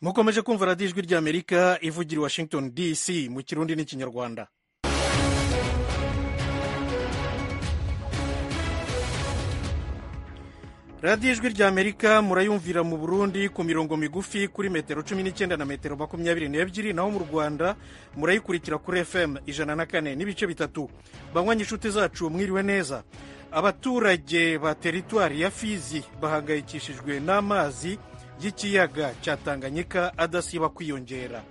mukomeje kumva radiyo ijwi ry'amerika ivugira i washington dc mu kirundi n'ikinyarwanda radiyo ijwi ry'amerika murayumvira mu burundi ku mirongo migufi kuri metero cumi n'icyenda na metero makumyabiri n'ebyiri naho mu rwanda murayikurikira kuri fm ijana na kane n'ibice bitatu banywanye inshuti zacu mwiriwe neza abaturage ba teritwari ya fizi bahangayikishijwe n'amazi y'ikiyaga cya tanganyika adasiba kwiyongera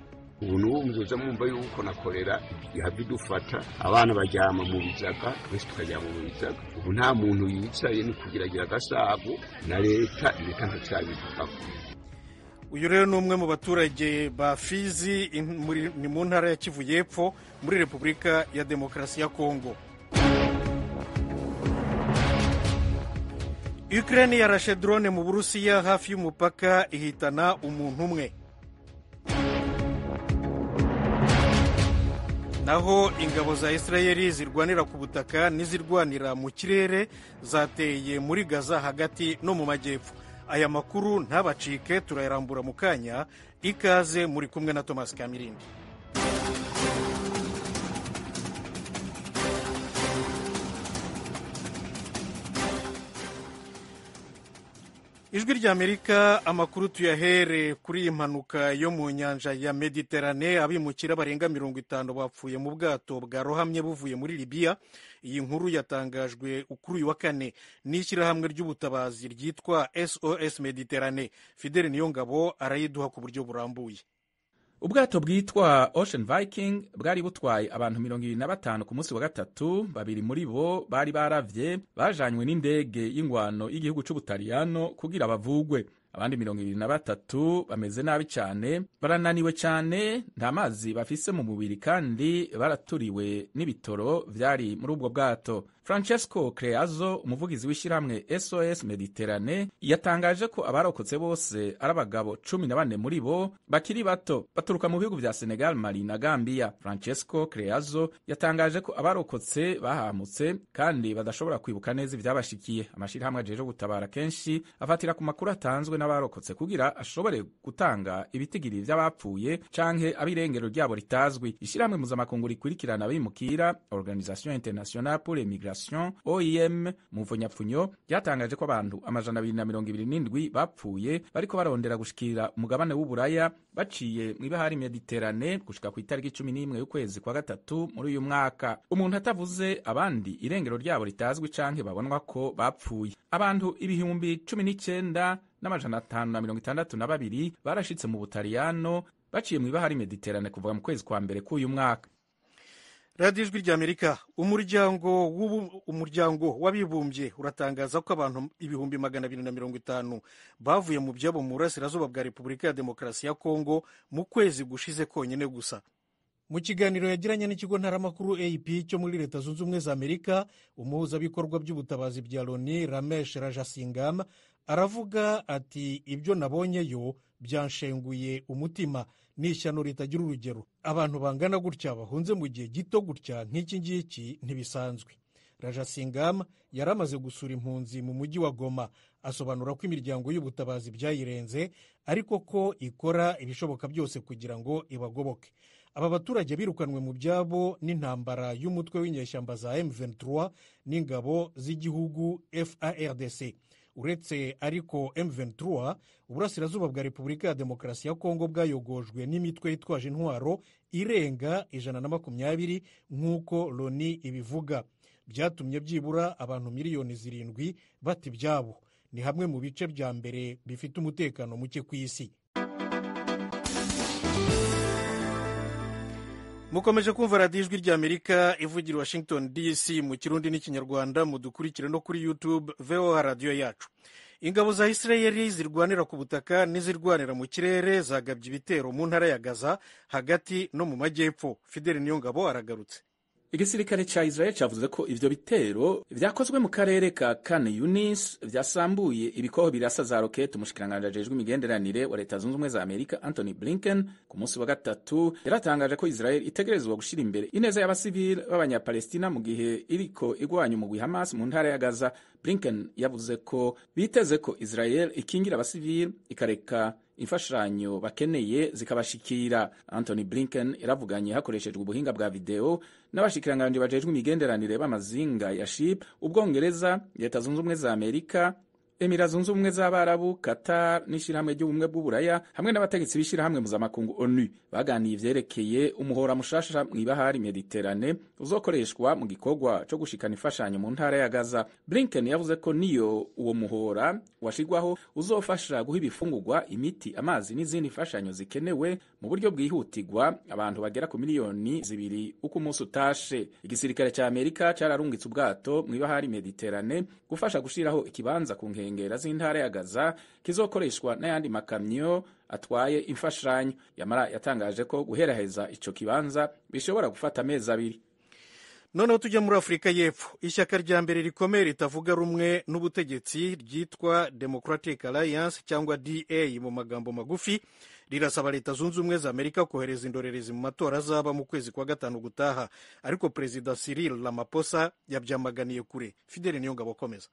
ubu n'ubu muzoza mwumva yuko na korera ihava idufata abana bajyama mu bizaga twese tukajyama mu bizaga ubu nta muntu yicaye ni kugiragira agasabu na leta leta ntacyabivugako uyu rero ni umwe mu baturage ba fizi ni mu ntara ya kivu y'epfo muri repubulika ya demokarasi ya kongo Ukraine yarashe drone mu Burusiya hafi y'umupaka ihitana umuntu umwe naho ingabo za Israeli zirwanira ku butaka n'izirwanira mu kirere zateye muri Gaza hagati no mu majyepfo aya makuru ntabacike turayarambura mu kanya ikaze muri kumwe na Thomas Kamirindi ijwi ry'amerika amakuru tuyahere kuri iyi mpanuka yo mu nyanja ya mediterane abimukira barenga mirongo itanu bapfuye mu bwato bwa rohamye buvuye muri Libya, iyi nkuru yatangajwe kuri uyu wa kane n'ishyirahamwe ry'ubutabazi ryitwa sos mediterane fideli niyongabo arayiduha ku buryo burambuye ubwato bwitwa ocean viking bwari butwaye abantu mirongo irindwi na batanu ku munsi wa gatatu babiri muri bo bari baravye bajanywe n'indege y'ingwano y'igihugu c'ubutaliyano kugira bavugwe abandi mirongo irindwi na batatu bameze nabi cyane barananiwe cyane nta mazi bafise mu mubiri kandi baraturiwe n'ibitoro byari muri ubwo bwato francesco creazo umuvugizi w'ishyirahamwe sos mediterane yatangaje ko abarokotse bose ari abagabo cumi na bane muri bo bakiri bato baturuka mu bihugu bya senegal mali na gambia francesco creazo yatangaje ko abarokotse bahamutse kandi badashobora kwibuka neza ivyabashikiye amashirahamwe ajeje gutabara kenshi afatira ku makuru atanzwe n'abarokotse kugira ashobore gutanga ibitigiri by’abapfuye canke ab'irengero ryabo ritazwi ishirahamwe mpuzamakungu rikurikirana abimukira organisation internationale pour les alimentation OIM mu buvunyapfunyo byatangaje ko abantu amajana abiri na mirongo ibiri n'indwi bapfuye bariko barondera gushikira umugabane w'uburaya baciye mu mw'ibahari mediterane gushika ku itariki cumi n'imwe y'ukwezi kwa gatatu muri uyu mwaka umuntu atavuze abandi irengero ryabo ritazwi canke babonwa ko bapfuye abantu ibihumbi cumi n'icenda n'amajana atanu na mirongo itandatu na babiri barashitse mu butaliyano baciye mu mw'ibahari mediterane kuva mu kwezi kwa mbere k'uyu mwaka radiyo ijwi Amerika umuryango umuryango w'abibumbye uratangaza ko abantu ibihumbi magana abiri na mirongo itanu bavuye mu byabo mu burasirazuba bwa repubulika ya demokarasi ya kongo mu kwezi gushize konyine gusa mu kiganiro yagiranye n'ikigo ntaramakuru ap cyo muri leta zunze ubumwe za amerika umuhuzabikorwa by'ubutabazi bya loni ramesh rajasingam aravuga ati ibyo nabonyeyo byanshenguye umutima ni ishyano ritagira urugero abantu bangana gutya bahunze mu gihe gito gutya nk'iki ngiki ntibisanzwe raja singama yari amaze gusura impunzi mu mujyi wa goma asobanura ko imiryango y'ubutabazi byayirenze ariko ko ikora ibishoboka byose kugira ngo ibagoboke aba baturage birukanwe mu byabo n'intambara y'umutwe w'inyeshyamba za m23 n'ingabo z'igihugu fardc uretse ariko M23 uburasirazuba bwa repubulika ya demokarasi ya kongo bwayogojwe n'imitwe yitwaje intwaro irenga ijana na makumyabiri nk'uko loni ibivuga byatumye byibura abantu miliyoni zirindwi bata ibyabo ni hamwe mu bice bya mbere bifite umutekano muke ku isi mukomeje kumva radiyo ijwi ry'amerika ivugira i washington dc mu kirundi n'ikinyarwanda mudukurikire no kuri youtube voh radiyo yacu ingabo za isirayeli zirwanira ku butaka n'izirwanira mu kirere zagabye ibitero mu ntara ya gaza hagati no mu majyepfo Fidele niyo ngabo aragarutse igisirikare cya israel cyavuze ko ibyo bitero byakozwe mu karere ka kan yunis byasambuye ibikoho birasa za roketi umushikiranganji ajejwe imigenderanire wa leta zunze ubumwe za amerika anthony blinken ku munsi wa gatatu yaratangaje ko israel itegerezwa gushyira imbere ineza y'abasivili b'abanyapalestina mu gihe iriko igwanya umugwi hamas mu ntara ya gaza blinken yavuze ko biteze ko israel ikingira abasivili ikareka imfashanyo bakeneye zikabashikira anthony blinken yaravuganye hakoreshejwe ubuhinga bwa videwo n'abashikiranganji bajejwe imigenderanire b'amazinga ya ship ubwongereza leta zunze ubumwe za amerika Emira zunze ubumwe z'Abarabu, Qatar n'ishyirahamwe ry'ubumwe bw'Uburaya hamwe n'abategetsi b'ishyirahamwe mpuzamakungu ONU baganiye ivyerekeye umuhora mushasha mw'ibahari Mediterane uzokoreshwa mu gikorwa co gushikana imfashanyo mu ntara ya Gaza. Blinken yavuze ko niyo uwo muhora washirwaho uzofasha guha ibifungurwa, imiti, amazi n'izindi mfashanyo zikenewe mu buryo bwihutirwa abantu bagera ku miliyoni zibiri uko umunsi utashe. Igisirikare ca Amerika cararungitse ubwato mw'ibahari Mediterane gufasha gushiraho ikibanza ku nkengera z'intara ya gaza kizokoreshwa n'ayandi makamyo atwaye imfashanyo yamara yatangaje ko guheraheza icyo kibanza bishobora gufata amezi abiri noneho tujya muri afurika y'epfo ishyaka rya mbere rikomeye ritavuga rumwe n'ubutegetsi ryitwa democratic alliance cyangwa da mu magambo magufi rirasaba leta zunze ubumwe za amerika kohereza indorerezi mu matora azaba mu kwezi kwa gatanu gutaha ariko perezida cyril ramaphosa yabyamaganiye kure Fidele niyo ngabo akomeza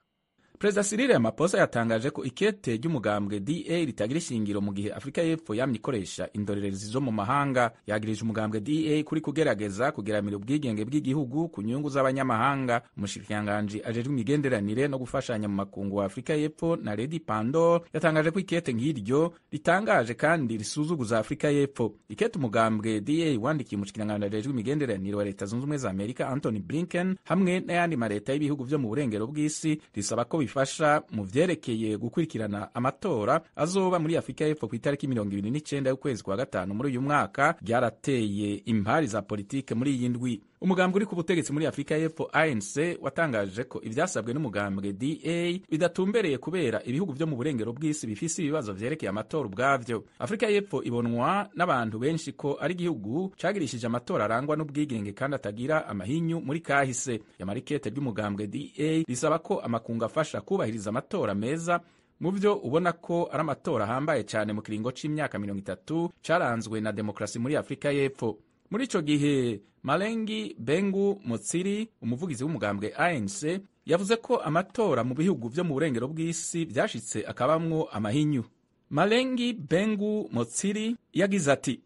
perezida Cyril amaposa yatangaje ko ikete ry'umugambwe DA ritagira ishingiro mu gihe Afurika y'Epfo yamye ikoresha indorerezi zo mu mahanga yagirije umugambwe DA kuri kugerageza kugeramira ubwigenge bw'igihugu ku nyungu z'abanyamahanga umushikiranganji ajejwe imigenderanire no gufashanya mu makungu wa Afurika y'Epfo na redi Pandor yatangaje ko ikete nk'iryo ritangaje kandi risuzuguza Afurika y'Epfo ikete umugambwe DA wandikiye umushikiranganji ajejwe imigenderanire wa Leta Zunze Ubumwe za Amerika antony Blinken hamwe n'ayandi ma leta y'ibihugu byo mu burengero bw'isi risaba ko bifasha mu byerekeye gukurikirana amatora azoba muri afurika y'epfo ku itariki mirongo ibiri n'icyenda y'ukwezi kwa gatanu muri uyu mwaka byarateye impari za politiki muri iyi ndwi umugambwe uri ku butegetsi muri afurika y'epfo anc watangaje ko ibyasabwe n'umugambwe da bidatumbereye kubera ibihugu byo mu burengero bw'isi bifise ibibazo vyerekeye amatora ubwavyo afurika y'epfo ibonwa n'abantu benshi ko ari igihugu cagirishije amatora arangwa n'ubwigenge kandi atagira amahinyu muri kahise marikete ry'umugambwe da risaba ko amakungu afasha kubahiriza amatora meza mu byo ubona ko ari amatora ahambaye cyane mu kiringo c'imyaka mirongo itatu caranzwe na demokarasi muri afurika y'epfo muri ico gihe malengi bengu mutsiri umuvugizi w'umugambwe anc yavuze ko amatora mu bihugu vyo mu burengero bw'isi vyashitse akabamwo amahinyu Malengi Bengu Motsiri yagize ati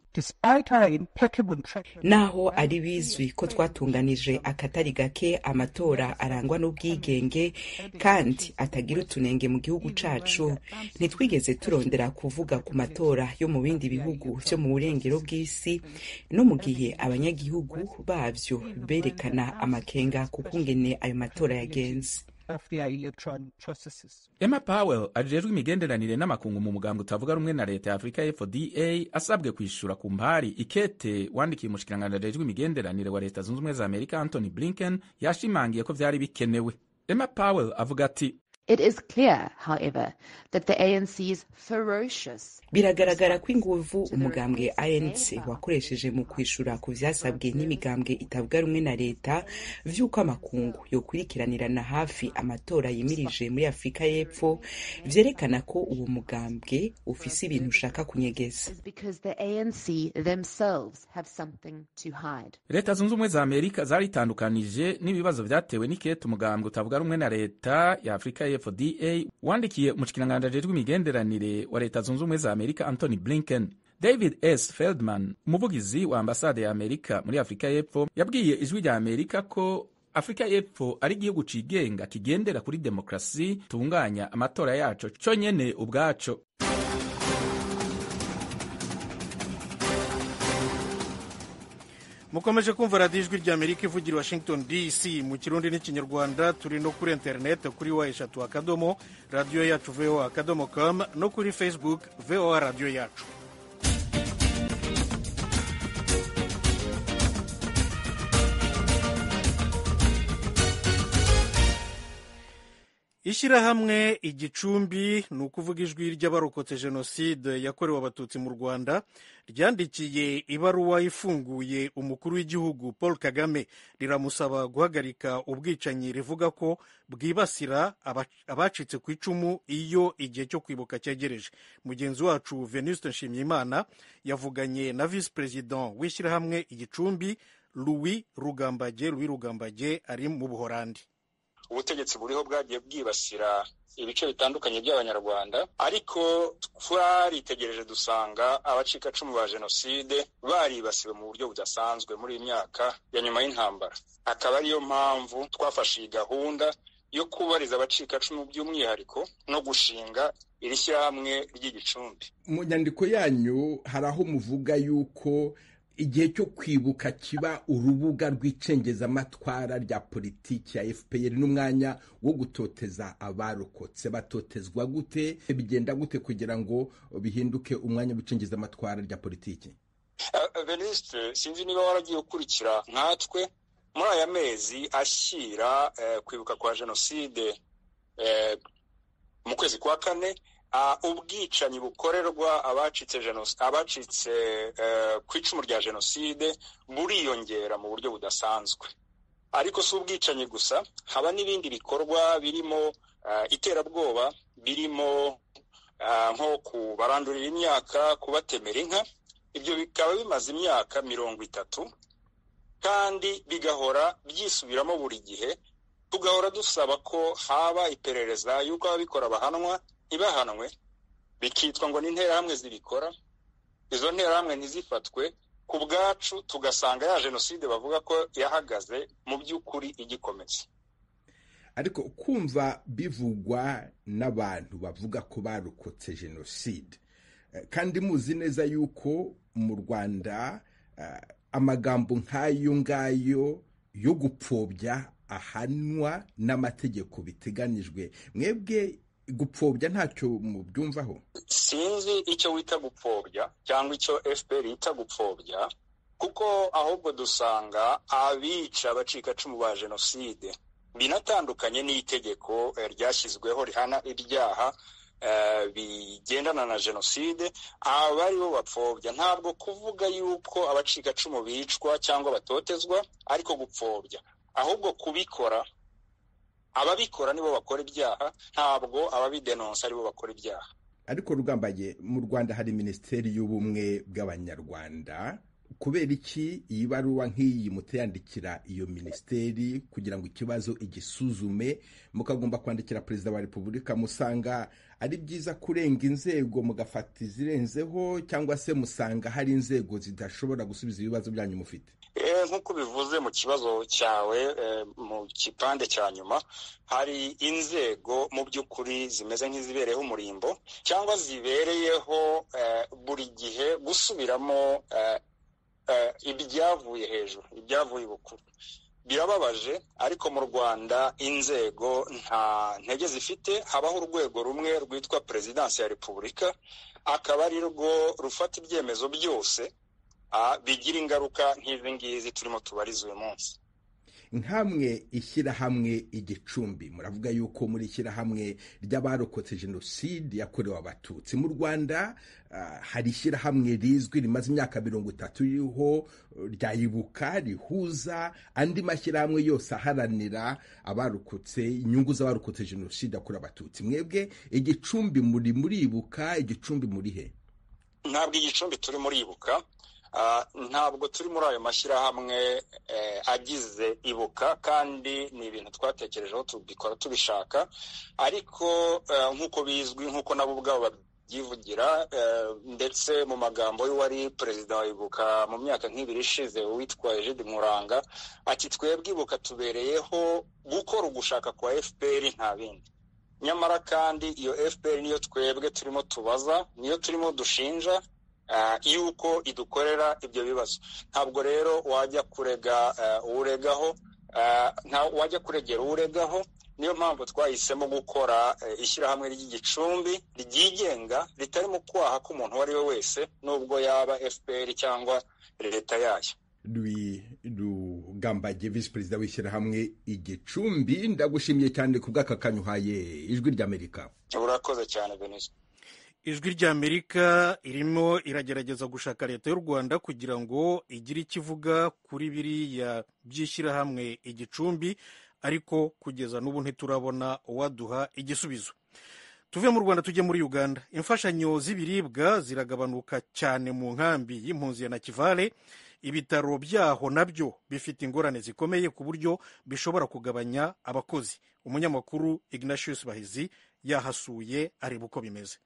naho ari bizwi ko twatunganije akatari gake amatora arangwa n'ubwigenge kandi atagira utunenge mu gihugu cacu ntitwigeze turondera kuvuga ku matora yo mu bindi bihugu vyo mu burengero bw'isi no mu gihe abanyagihugu bavyo berekana amakenga ku ayo matora yagenze hafi ya electoral Emma Powell ajejwe imigenderanire n'amakungu mu mugambwe utavuga rumwe na leta ya Afurika y'Epfo asabwe kwishura ku mpari ikete wandikiye umushikiranganje ajejwe imigenderanire wa leta zunze ubumwe za Amerika Anthony Blinken yashimangiye ko byari bikenewe Emma Powell avuga ati biragaragara ko inguvu umugambwe anc wakoresheje mu kwishura ku byasabwe n'imigambwe itavuga rumwe na leta vy'uko amakungu yokurikiraniranira hafi amatora yimirije muri afurika y'epfo vyerekana ko uwo mugambwe ufise ibintu ushaka kunyegeza leta zunze ubumwe za amerika zaritandukanije n'ibibazo vyatewe n'ikete umugambwe utavuga rumwe na leta ya Afrika y'epfo cfda wandikiye umushikiranganji rw'imigenderanire wa leta zunze ubumwe za amerika Anthony blinken david s feldman umuvugizi wa ambasade ya amerika muri afurika y'epfo yabwiye ijwi rya amerika ko afurika y'epfo ari igihugu cigenga kigendera kuri demokarasi tunganya amatora yacu conyene ubwaco mukomeje kumva radiyo ijwi rya amerika ivugira washington dc mu kirundi n'ikinyarwanda turi no kuri interineti kuri wa eshatu akadomo radiyo yacu voa akadomo com no kuri facebook voa radiyo yacu ishyirahamwe igicumbi ni ukuvuga ijwi ry'abarokotse jenoside yakorewe abatutsi mu rwanda ryandikiye ibaruwa ifunguye umukuru w'igihugu paul kagame riramusaba guhagarika ubwicanyi rivuga ko bwibasira abacitse ku icumu iyo igihe cyo kwibuka cyegereje mugenzi wacu venuste nshimyimana yavuganye na visi perezida w'ishyirahamwe igicumbi louis rugambage louis rugambage ari mu buhorandi ubutegetsi buriho bwagiye bwibasira ibice bitandukanye by'abanyarwanda ariko twaritegereje dusanga abacikacumu ba jenoside baribasiwe mu buryo budasanzwe muri iyi myaka ya nyuma y'intambara akaba ariyo mpamvu twafashe iyi gahunda yo kubariza abacikacumu by'umwihariko no gushinga iri shyirahamwe ry'igicumbi mu nyandiko yanyu hari aho muvuga yuko igihe cyo kwibuka kiba urubuga rw'icengezamatwara rya politiki ya fpr n'umwanya wo gutoteza abarokotse batotezwa gute bigenda gute kugira ngo bihinduke umwanya w'icengezamatwara rya politiki benisitire eh, eh, sinzi niba waragiye ukurikira nkatwe muri aya mezi ashyira eh, kwibuka kwa jenoside mu kwezi kwa kane ubwicanyi bukorerwa abacitse eh, ku icumu rya jenoside buriyongera mu buryo budasanzwe ariko si ubwicanyi gusa haba n'ibindi bikorwa birimo eh, iterabwoba birimo eh, nko kubarandurira imyaka kubatemera inka ibyo bikaba bimaze imyaka mirongo itatu kandi bigahora byisubiramo buri gihe tugahora dusaba ko haba iperereza y'uko ababikora bahanwa ntibahanwe bikitwa ngo ni interahamwe zibikora izo nterahamwe ntizifatwe ku bwacu tugasanga ya jenoside bavuga ko yahagaze mu by'ukuri igikometse ariko kumva bivugwa n'abantu bavuga ko barokotse jenoside eh, kandi muzi neza yuko mu rwanda eh, amagambo nk'ayo ngayo yo gupfobya ahanwa n'amategeko biteganyijwe mwebwe gupfobya ntacyo mubyumvaho sinzi icyo wita gupfobya cyangwa icyo fpr yita gupfobya kuko ahubwo dusanga abica abacikacumu ba jenoside binatandukanye n'itegeko eh, ryashyizweho rihana ibyaha eh, bigendana na jenoside aba aribo bapfobya ntabwo kuvuga yuko abacikacumu bicwa cyangwa batotezwa ariko gupfobya ahubwo kubikora ababikora nibo bakora ibyaha ntabwo ababidenonsa aribo bakora ibyaha ariko rugambage mu rwanda hari minisiteri y'ubumwe bw'abanyarwanda kubera iki iyi baruwa nk'iyi mutayandikira iyo minisiteri kugira ngo ikibazo igisuzume mukagomba kwandikira perezida wa repubulika musanga ari byiza kurenga inzego mugafata izirenzeho cyangwa se musanga hari inzego zidashobora gusubiza ibibazo byanyu mufite eh, nk'uko bivuze mu kibazo cyawe eh, mu kipande cya nyuma hari inzego mu by'ukuri zimeze nk'izibereyeho umurimbo cyangwa zibereyeho eh, buri gihe gusubiramo Eh, ibyavuye hejuru ibyavuye bukuru birababaje ariko mu rwanda inzego nta ntege zifite habaho urwego rumwe rwitwa perezidansi ya repubulika akaba ari rwo rufata ibyemezo byose ah, bigira ingaruka nk'izi ngizi turimo tubariza uyu munsi nkamwe ishyirahamwe igicumbi muravuga yuko muri ishyirahamwe ry'abarokotse jenoside yakorewe abatutsi mu rwanda ah, hari ishyirahamwe rizwi rimaze imyaka mirongo itatu ririho ryayibuka rihuza andi mashyirahamwe yose aharanira abarokotse inyungu z'abarokotse jenoside yakorewe abatutsi mwebwe igicumbi muri muribuka igicumbi muri he ntabwo igicumbi turi muribuka Ah, ntabwo turi muri ayo mashyirahamwe eh, agize ibuka kandi ni ibintu twatekerejeho tubikora tubishaka ariko eh, nk'uko bizwi nk'uko nabo ubwabo babyivugira eh, ndetse mu magambo y'uwari perezida wa ibuka mu myaka nk'ibiri ishize witwa Egide Muranga ati twebwe ibuka tubereyeho gukora ugushaka kwa fpr nta bindi nyamara kandi iyo fpr niyo twebwe turimo tubaza niyo turimo dushinja Eh, y'uko idukorera ibyo bibazo ntabwo rero wajya kurega uwuregaho eh, eh, wajya kuregera uregaho niyo mpamvu twahisemo gukora ishyirahamwe ry'igicumbi ryigenga ritarimo kwaha kwaha umuntu uwo ari we wese nubwo yaba fpr cyangwa leta yayo rugambage visi perezida w'ishyirahamwe igicumbi ndagushimiye cyane ku bw'aka kanyuhaye ijwi ry'amerika urakoze cyane beneza ijwi ry'amerika irimo iragerageza gushaka leta y'u rwanda kugira ngo igire icyo ivuga kuri biriya by'ishyirahamwe igicumbi ariko kugeza n'ubu ntiturabona uwaduha igisubizo tuve mu rwanda tujye muri uganda imfashanyo z'ibiribwa ziragabanuka cyane mu nkambi y'impunzi ya nakivale ibitaro byaho nabyo bifite ingorane zikomeye ku buryo bishobora kugabanya abakozi umunyamakuru ignatius bahizi yahasuye areba uko bimeze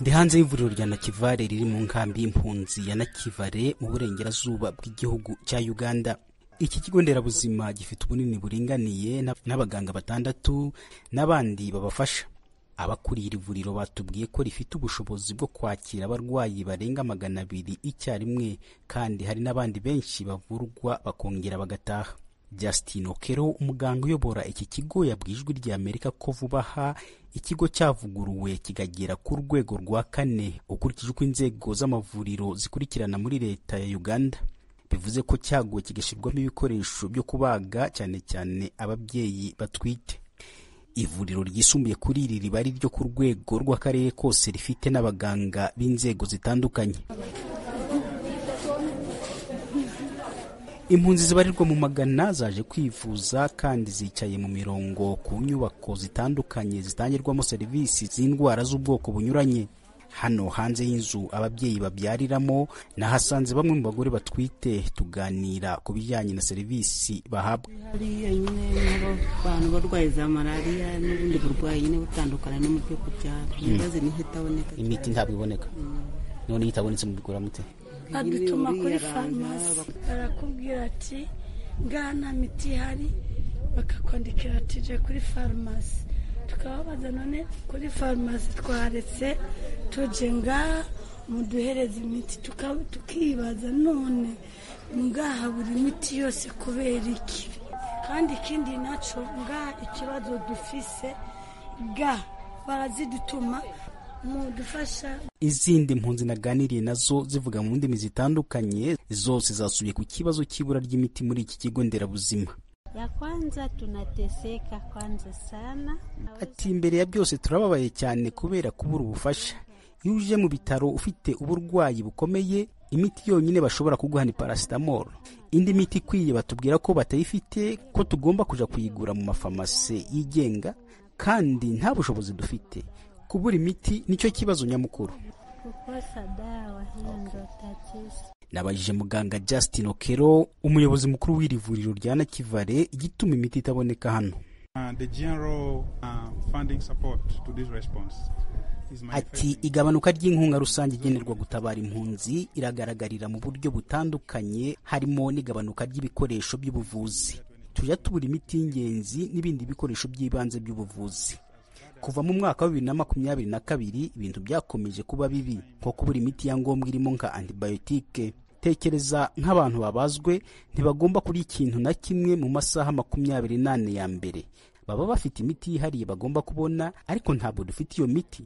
ndi hanze y'ivuriro rya nakivare riri mu nkambi y'impunzi ya nakivare mu burengerazuba bw'igihugu cya uganda iki kigo nderabuzima gifite ubunini buringaniye n'abaganga batandatu n'abandi babafasha abakuriye iri vuriro batubwiye ko rifite ubushobozi bwo kwakira abarwayi barenga magana abiri icyarimwe kandi hari n'abandi benshi bavurwa bakongera bagataha Justin Okero umuganga uyobora iki kigo yabwiye Ijwi ry'Amerika ko vuba aha ikigo cyavuguruwe kigagera ku rwego rwa kane ukurikije uko inzego z'amavuriro zikurikirana muri leta ya Uganda bivuze ko cyaguwe kigashyirwamo ibikoresho byo kubaga cyane cyane ababyeyi batwite ivuriro ryisumbuye kuri iri riba ari ryo ku rwego rw'akarere kose rifite n'abaganga b'inzego zitandukanye impunzi zibarirwa mu magana zaje kwivuza kandi zicaye mu mirongo ku nyubako zitandukanye zitangirwamo serivisi z'indwara z'ubwoko bunyuranye hano hanze y'inzu ababyeyi babyariramo nahasanze bamwe mu bagore batwite tuganira ku bijyanye na serivisi bahabwa hariya barwaye za malariya n'ubundi burwayi nyine butandukana no mu byo kubyara imiti ntabwo iboneka hmm. none iyo itabonetse mubigura mute badutuma kuri farumasi barakubwira ati ngaha nta miti ihari bakakwandikira ati kuri farumasi tukababaza none kuri farumasi twaretse tuje ngaha muduhereze imiti tukibaza none ngaha buri miti yose kubera iki kandi ikindi nacyo ngaha ikibazo dufise ga barazidutuma izindi mpunzi naganiriye nazo zivuga mu ndimi zitandukanye zose zasubiye ku kibazo cy'ibura ry'imiti muri iki kigo nderabuzima ya kwanza tunateseka kwanza sana ati imbere ya byose turababaye cyane kubera kubura ubufasha iyo uje mu bitaro ufite uburwayi bukomeye imiti yonyine bashobora kuguha ni paracetamol indi miti ikwiye batubwira ko batayifite ko tugomba kujya kuyigura mu mafarumasi yigenga kandi nta bushobozi dufite kubura imiti nicyo kibazo nyamukuru nabajije muganga Justin Okero umuyobozi mukuru w'iri vuriro rya Nakivale igituma imiti itaboneka hano uh, uh, ati igabanuka ry'inkunga rusange igenerwa gutabara impunzi iragaragarira mu buryo butandukanye harimo n'igabanuka ry'ibikoresho by'ubuvuzi tujya tubura imiti y'ingenzi n'ibindi bikoresho by'ibanze by'ubuvuzi kuva mu mwaka wa bibiri na makumyabiri na kabiri ibintu byakomeje kuba bibi nko kubura imiti ya ngombwa irimo nka antibiyotike tekereza nk'abantu babazwe ntibagomba kurya ikintu na kimwe mu masaha makumyabiri n'ane ya mbere baba bafite imiti yihariye bagomba kubona ariko ntabwo dufite iyo miti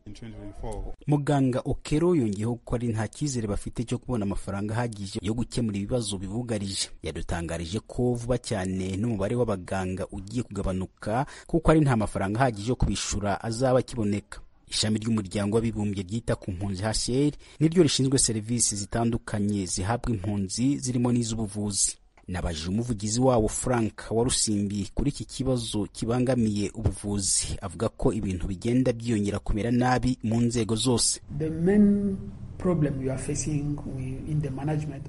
muganga okero yongeyeho ko ari nta cyizere bafite cyo kubona amafaranga ahagije yo gukemura ibibazo bibugarije yadutangarije ko vuba cyane n'umubare w'abaganga ugiye kugabanuka kuko ari nta mafaranga ahagije yo kubishyura azaba akiboneka ishami ry'umuryango w'abibumbye ryita ku mpunzi hcr niryo rishinzwe serivisi zitandukanye zihabwa impunzi zirimo n'iz'ubuvuzi nabajije umuvugizi wabo Frank Warusimbi kuri iki kibazo kibangamiye ubuvuzi avuga ko ibintu bigenda byiyongera kumera nabi mu nzego zose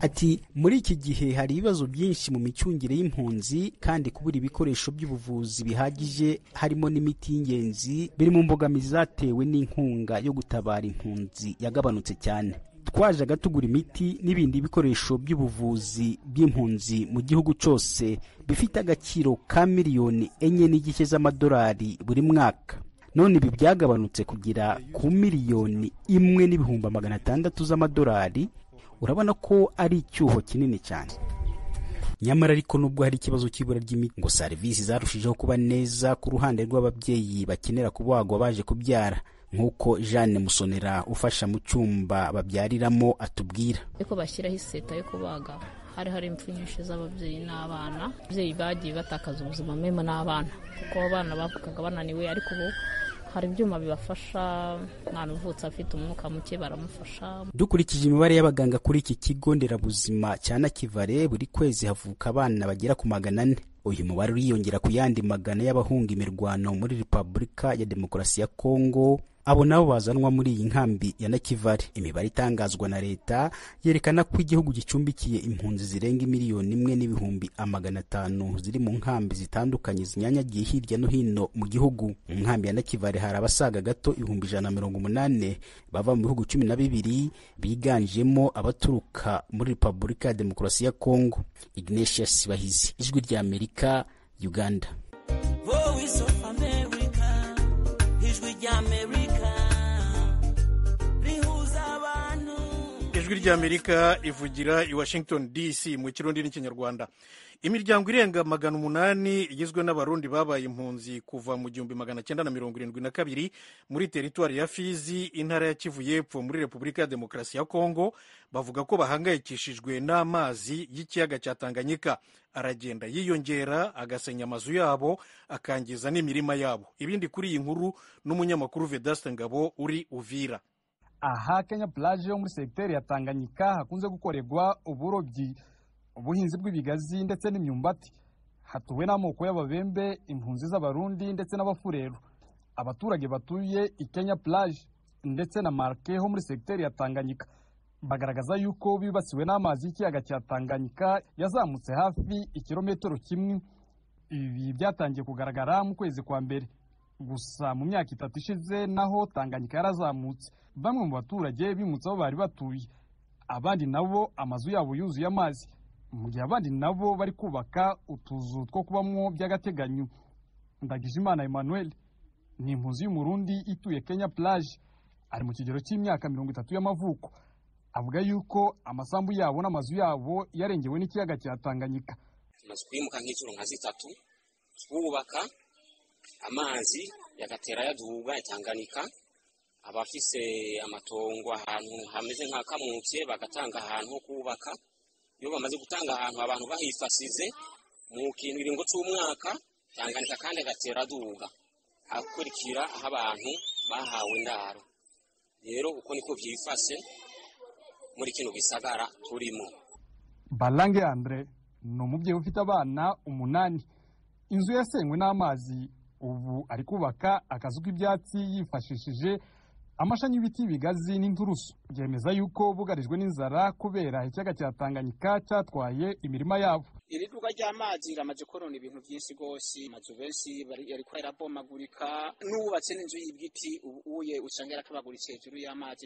ati muri iki gihe hari ibibazo byinshi mu micungire y'impunzi kandi kubura ibikoresho by'ubuvuzi bihagije harimo n'imiti y'ingenzi biri mu mbogamizi zatewe n'inkunga yo gutabara impunzi yagabanutse cyane twajyaga tugura imiti n'ibindi bikoresho by'ubuvuzi bw'impunzi mu gihugu cyose bifite agaciro ka miliyoni enye n'igice z'amadolari buri mwaka none ibi byagabanutse kugira ku miliyoni imwe n'ibihumbi magana atandatu z'amadolari urabona ko ari icyuho kinini cyane nyamara ariko nubwo hari ikibazo cy'ibura ry'imiti ngo serivisi zarushijeho kuba neza ku ruhande rw'ababyeyi bakenera kubagwa baje kubyara nk'uko Jeanne Musonera ufasha mu cyumba babyariramo atubwira ariko bashyiraho iseta yo kubaga hari hari impfu nyinshi z'ababyeyi n'abana ababyeyi bagiye batakaza ubuzima memo n'abana kuko abana bavukaga bananiwe ariko ubu hari ibyuma bibafasha umwana uvutse afite umwuka muke baramufasha dukurikije imibare y'abaganga kuri iki kigo nderabuzima cya Nakivale buri kwezi havuka abana bagera ku magana ane uyu mubare uriyongera ku yandi magana y'abahunga imirwano muri Repubulika ya Demokarasi ya Kongo abo nabo bazanwa muri iyi nkambi ya Nakivari imibare itangazwa na leta yerekana ko igihugu gicumbikiye impunzi zirenga miliyoni imwe n'ibihumbi amagana atanu ziri mu nkambi zitandukanye zinyanyagiye hirya no hino mu gihugu mu nkambi ya Nakivari hari abasaga gato ibihumbi ijana na mirongo umunani bava mu bihugu cumi na bibiri biganjemo abaturuka muri Repubulika ya Demokarasi ya Kongo Ignatius Bahizi ijwi Amerika Uganda oh, ijwi Amerika ivugira i washington dc mu kirundi n'ikinyarwanda imiryango irenga magana umunani igizwe n'abarundi babaye impunzi kuva mu gihumbi magana cyenda na mirongo irindwi na kabiri muri teritwari ya fizi intara ya kivu y'epfo muri repubulika ya demokarasi ya kongo bavuga ko bahangayikishijwe n'amazi y'ikiyaga cya tanganyika aragenda yiyongera agasenya amazu yabo akangiza n'imirima yabo ibindi kuri iyi nkuru n'umunyamakuru vedaste ngabo uri uvira aha kenya plage yo muri segiteri ya tanganyika hakunze gukorerwa uburobyi ubuhinzi bw'ibigazi ndetse n'imyumbati hatuwe n'amoko y'ababembe impunzi z'abarundi ndetse n’abafurero abaturage batuye ikenya plage ndetse na marke ho muri segiteri ya tanganyika bagaragaza yuko bibasiwe n'amazi y'ikiyaga cya tanganyika yazamutse hafi ikirometero kimwe ibi byatangiye kugaragara mu kwezi kwa mbere gusa mu myaka itatu ishize naho tanganyika yarazamutse bamwe mu baturage bimutse aho bari batuye abandi nabo amazu yabo yuzuye amazi mu gihe abandi nabo bari kubaka utuzu two kubamo by'agateganyo ndagijimana emmanuel ni impunzi y'umurundi ituye kenya plage ari mu kigero cy'imyaka mirongo itatu y'amavuko avuga yuko amasambu yabo n'amazu yabo yarengewe n'ikiyaga cya tanganyika amazu yimuka nk'inshuro nka zitatu twubaka amazi yagatera yaduhuga itanganika abafise amatongo ahantu hameze nka bagatanga ahantu ho kubaka iyo bamaze gutanga ahantu abantu bahifasize mu kintu iringo cy'umwaka tanganika kandi agatera aduga akurikira aho abantu bahawe indaro rero uko niko byifashe muri kino gisagara turimo barange andre ni umubyeyi ufite abana umunani inzu yasenywe n'amazi ubu ari kubaka akazu k'ibyatsi yifashishije amashami y'ibiti bigazi n'inturusu byemeza yuko bugarijwe n'inzara kubera ikiyaga cya tanganyika cyatwaye imirima yabo iri duka ry'amazi ramaze korona ibintu byinshi rwose amazu benshi yariko yarabomagurika n'uwubatse n'inzu y'ibiti ubuye usanga yarakabaguritse hejuru y'amazi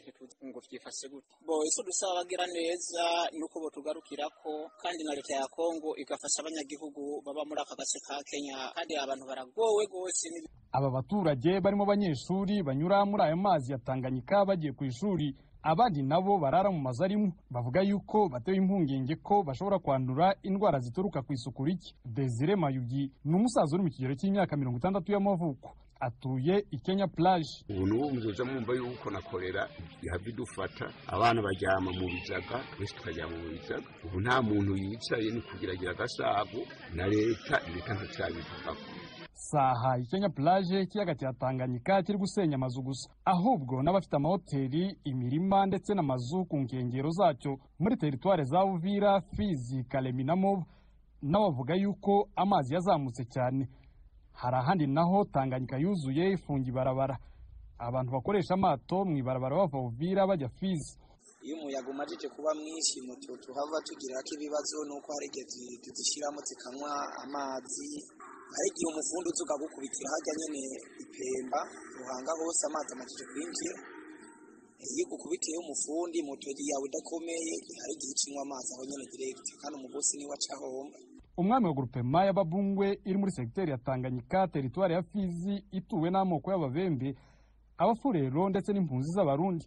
ngo vyifase gute bo ico dusaba bagira neza nuko botugarukirako kandi na leta ya kongo igafasha abanyagihugu baba muri aka gace ka kenya kandi abantu baragowe rwose aba baturage barimo abanyeshuri banyura muri ayo mazi ya tanganyika bagiye ku ishuri abandi nabo barara mu mazu arimo bavuga yuko batewe impungenge ko bashobora kwandura indwara zituruka ku isuku rike desire mayugi ni umusaza uri mu kigero cy'imyaka mirongo itandatu y'amavuko atuye i kenya plage ubu uwo muzoza mwumva yuko na korera yaba idufata abana baryama mu bizaga twese tukaryama mu bizaga ubu nta muntu yicaye ni kugira agira agasago na leta leta ntacyabivugako saha ikenya plage ikiyaga cya tanganyika kiri gusenya amazu gusa ahubwo n'abafite amahoteli imirima ndetse n'amazu ku nkengero zacyo muri teritwari za uvira fizi karemi na mobu n'abavuga yuko amazi yazamutse cyane hari ahandi naho tanganyika yuzuye ifunga ibarabara abantu bakoresha amato mu ibarabara bava uvira bajya fizi iyo umuyaga umajije kuba mwinshi mutu tuhava tugira ko ibibazo ni uko hari igihe tuzishyiramo zikanywa amazi hari igihe umufundi uzi ukagukubitira hajya nyine ipemba ruhanga hose amazi amajije kwinjira iyo eh, igukubitiyeho umufundi moto yawe idakomeye hari igihe icinywa amazi aho nyine diregiti kandi umugozi niwe aca homba umwami wa gurupema y'ababungwe iri muri segiteri ya tanganyika teritwari ya fizi ituwe n'amoko y'ababembe abafurero ndetse n'impunzi z'abarundi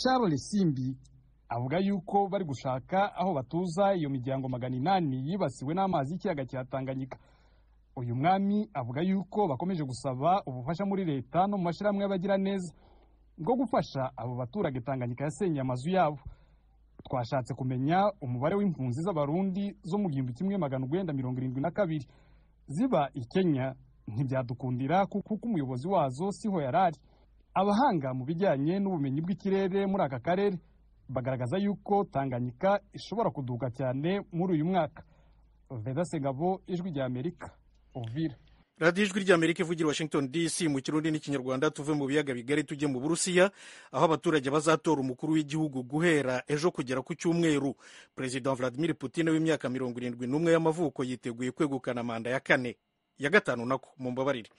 charles simbi avuga yuko bari gushaka aho batuza iyo miryango magana inani yibasiwe n'amazi y'ikiyaga cya tanganyika uyu mwami avuga yuko bakomeje gusaba ubufasha muri leta no mu mashyirahamwe y'abagira neza bwo gufasha abo baturage tanganyika yasenyeye amazu yabo twashatse kumenya umubare w'impunzi z'abarundi zo mu gihumbi kimwe magana urwenda mirongo irindwi na kabiri ziba i kenya ntibyadukundira kuko umuyobozi wazo siho yari ari abahanga mu bijyanye n'ubumenyi bw'ikirere muri aka karere bagaragaza yuko tanganyika ishobora kuduka cyane muri uyu mwaka veda segabo ijwi ry'amerika uvira radiyo ijwi ry'amerika ivugira washington dc mu kirundi n'ikinyarwanda tuve mu biyaga bigari tujye mu burusiya aho abaturage bazatora umukuru w'igihugu guhera ejo kugera ku cyumweru perezida vladimir putin w'imyaka mirongo irindwi n'umwe y'amavuko yiteguye kwegukana manda ya kane ya gatanu nako mumbabarire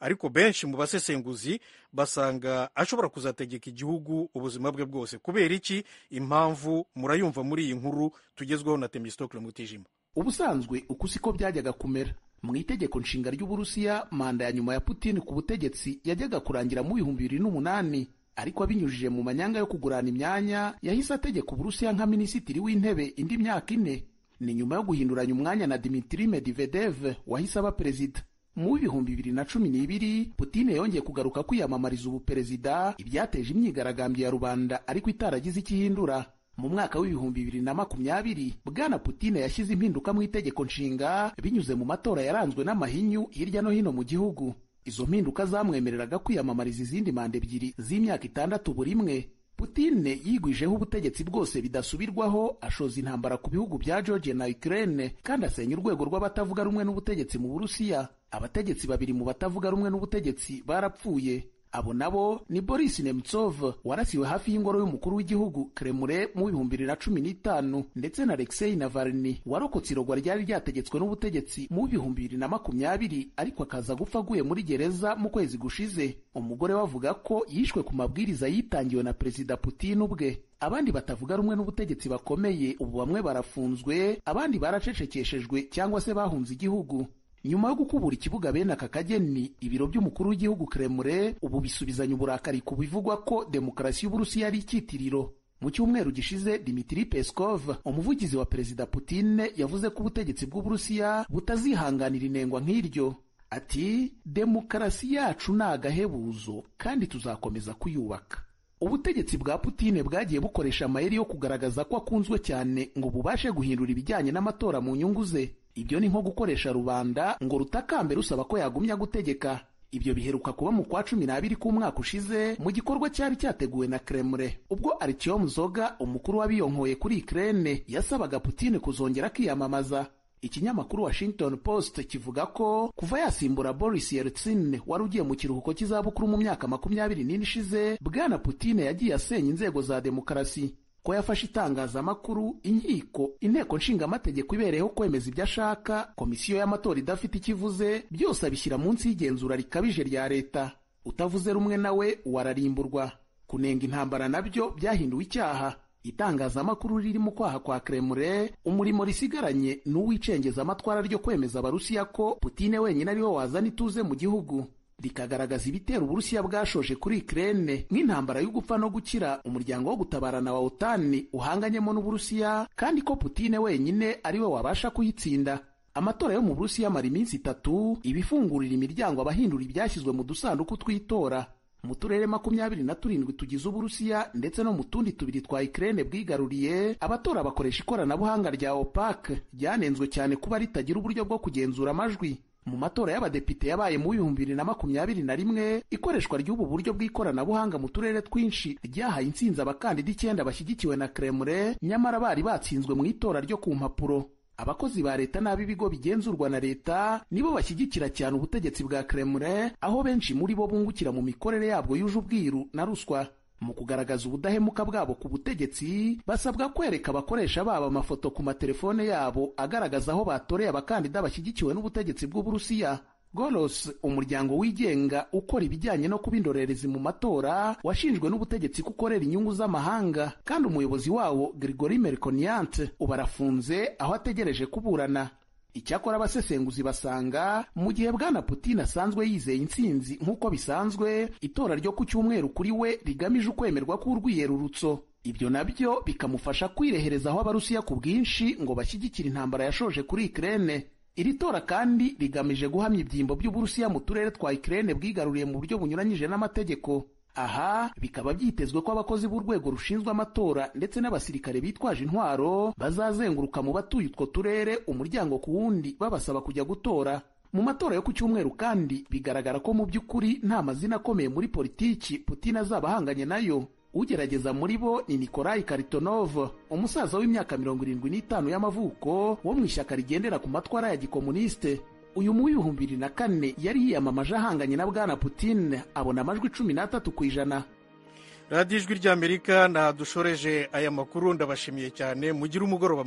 ariko benshi mu basesenguzi basanga ashobora kuzategeka igihugu ubuzima bwe bwose kubera iki impamvu murayumva muri iyi nkuru tugezweho na temistokle mutijima ubusanzwe uku siko byajyaga kumera mu itegeko nshinga ry'uburusiya manda ya nyuma ya putin ku butegetsi yajyaga kurangira mu bihumbi bibiri n'umunani ariko abinyujije mu manyanga yo kugurana imyanya yahise ategeka uburusiya nka minisitiri w'intebe indi myaka ine ni nyuma yo guhinduranya umwanya na dimitri medvedev wahise aba perezida mu bihumbi bibiri na cumi n'ibiri putine yongeye kugaruka kwiyamamariza ubuperezida ibyateje imyigaragambyo ya rubanda ariko itaragize icyo ihindura mu mwaka w'ibihumbi bibiri na makumyabiri bwana putine yashyize impinduka mu itegeko nshinga binyuze mu matora yaranzwe n'amahinyu hirya no hino mu gihugu. Izo mpinduka zamwemereraga kwiyamamariza izindi manda ebyiri z'imyaka itandatu buri imwe. putine yigwijeho ubutegetsi bwose bidasubirwaho, ashoza intambara ku bihugu bya Georgia na Ukraine kandi asenya urwego rw'abatavuga rumwe n'ubutegetsi mu Burusiya. Abategetsi babiri mu batavuga rumwe n'ubutegetsi barapfuye. abo nabo ni Boris Nemtsov warasiwe hafi y'ingoro y'umukuru w'igihugu Kremure mu bihumbi bibiri na cumi n'itanu ndetse na Alexei Navalny warokotse irogwa ryari ryategetswe n'ubutegetsi mu bihumbi bibiri na makumyabiri ariko akaza gupfa aguye muri gereza mu kwezi gushize umugore we avuga ko yishwe ku mabwiriza yitangiwe na Perezida Putin ubwe abandi batavuga rumwe n'ubutegetsi bakomeye ubu bamwe barafunzwe abandi baracecekeshejwe cyangwa se bahunze igihugu nyuma yo gukubura ikibuga bene aka kageni ibiro by'umukuru w'igihugu kremure ubu bisubizanya uburakari ku bivugwa ko demokarasi y'Uburusiya ari icyitiriro mu cyumweru gishize Dimitri Peskov umuvugizi wa perezida putine yavuze ko ubutegetsi bw'Uburusiya butazihanganira inengwa nk'iryo ati demokarasi yacu ni agahebuzo kandi tuzakomeza kuyubaka ubutegetsi bwa putine bwagiye bukoresha amayeri yo kugaragaza ko akunzwe cyane ngo bubashe guhindura ibijyanye n'amatora mu nyungu ze ibyo ni nko gukoresha rubanda ngo rutakambe rusaba ko yagumya gutegeka ibyo biheruka kuba mu kwa cumi n'abiri k'umwaka ushize mu gikorwa cyari cyateguwe na Kremure ubwo Artyom Zoga umukuru w'abiyonkoye kuri Ukraine yasabaga Putine kuzongera kwiyamamaza ikinyamakuru Washington Post kivuga ko kuva yasimbura Boris Yeltsin wari ugiye mu kiruhuko cy'izabukuru mu myaka makumyabiri n'ine ishize bwana Putine yagiye asenya inzego za demokarasi ko yafashe itangazamakuru inkiko inteko nshingamategeko ibereyeho kwemeza ibyo ashaka komisiyo y'amatora idafite icyo ivuze byose abishyira munsi y'igenzura rikabije rya leta utavuze rumwe nawe wararimburwa kunenga intambara nabyo byahinduwe icyaha itangazamakuru ririmo kwaha kwa Kremure umurimo risigaranye n'uw'icengezamatwara ryo kwemeza abarusiya ko Putine wenyine ariwe wazana ituze mu gihugu rikagaragaza ibitero uburusiya bwashoje kuri Ukraine nk'intambara yo no gukira umuryango wo gutabarana wa otani uhanganyemo n'uburusiya kandi ko Putine wenyine ariwe wabasha kuyitsinda amatora yo mu burusiya amara iminsi itatu ibifungurira imiryango abahindura ibyashyizwe mu dusanduku tw'itora mu turere makumyabiri na turindwi tugize uburusiya ndetse no mu tundi tubiri twa Ukraine bwigaruriye abatora bakoresha ikoranabuhanga rya OPAC ryanenzwe cyane kuba ritagira uburyo bwo kugenzura amajwi mu matora y'abadepite yabaye mu bihumbi bibiri na makumyabiri na rimwe ikoreshwa ry'ubu buryo bw'ikoranabuhanga mu turere twinshi ryahaye intsinzi abakandida icyenda bashyigikiwe na kremure nyamara bari batsinzwe mu itora ryo ku mpapuro abakozi ba leta n'ab'ibigo bigenzurwa na leta nibo bashyigikira cyane ubutegetsi bwa kremure aho benshi muri bo bungukira mu mikorere yabwo yuje ubwiru na ruswa mu kugaragaza ubudahemuka bwabo ku butegetsi basabwa kwereka abakoresha babo amafoto ku matelefone yabo agaragaza aho batoreye abakandida bashyigikiwe n'ubutegetsi bw'uburusiya Golos umuryango wigenga ukora ibijyanye no kuba indorerezi mu matora washinjwe n'ubutegetsi ko ukorera inyungu z'amahanga kandi umuyobozi wawo Grigori Melkoniante ubarafunze aho ategereje kuburana icyakora abasesenguzi basanga mu gihe bwana Putin asanzwe yizeye intsinzi nk'uko bisanzwe itora ryo ku cyumweru kuri we rigamije ukwemerwa k'urwiyerurutso ibyo nabyo bikamufasha kwireherezaho abarusiya ku bwinshi ngo bashyigikire intambara yashoje kuri Ukraine iri tora kandi rigamije guhamya ibyimbo by'uburusiya mu turere twa Ukraine bwigaruriye mu buryo bunyuranyije n'amategeko aha bikaba byitezwe ko abakozi b'urwego rushinzwe amatora ndetse n'abasirikare bitwaje intwaro bazazenguruka mu batuye utwo turere umuryango ku wundi babasaba kujya gutora mu matora yo ku cyumweru kandi bigaragara ko mu by'ukuri nta mazina akomeye muri politiki Putin azaba ahanganye nayo ugerageza muri bo ni Nikolai Karitonov umusaza w'imyaka mirongo irindwi n'itanu y'amavuko wo mu ishyaka rigendera ku matwara ya gikomuniste uyu mu w'ibihumbi na kane yari yiyamamaje ahanganye na bwana Putin abona amajwi cumi n'atatu ku ijana radiyo ijwi ry'amerika nadushoreje aya makuru ndabashimiye cyane mugire umugoroba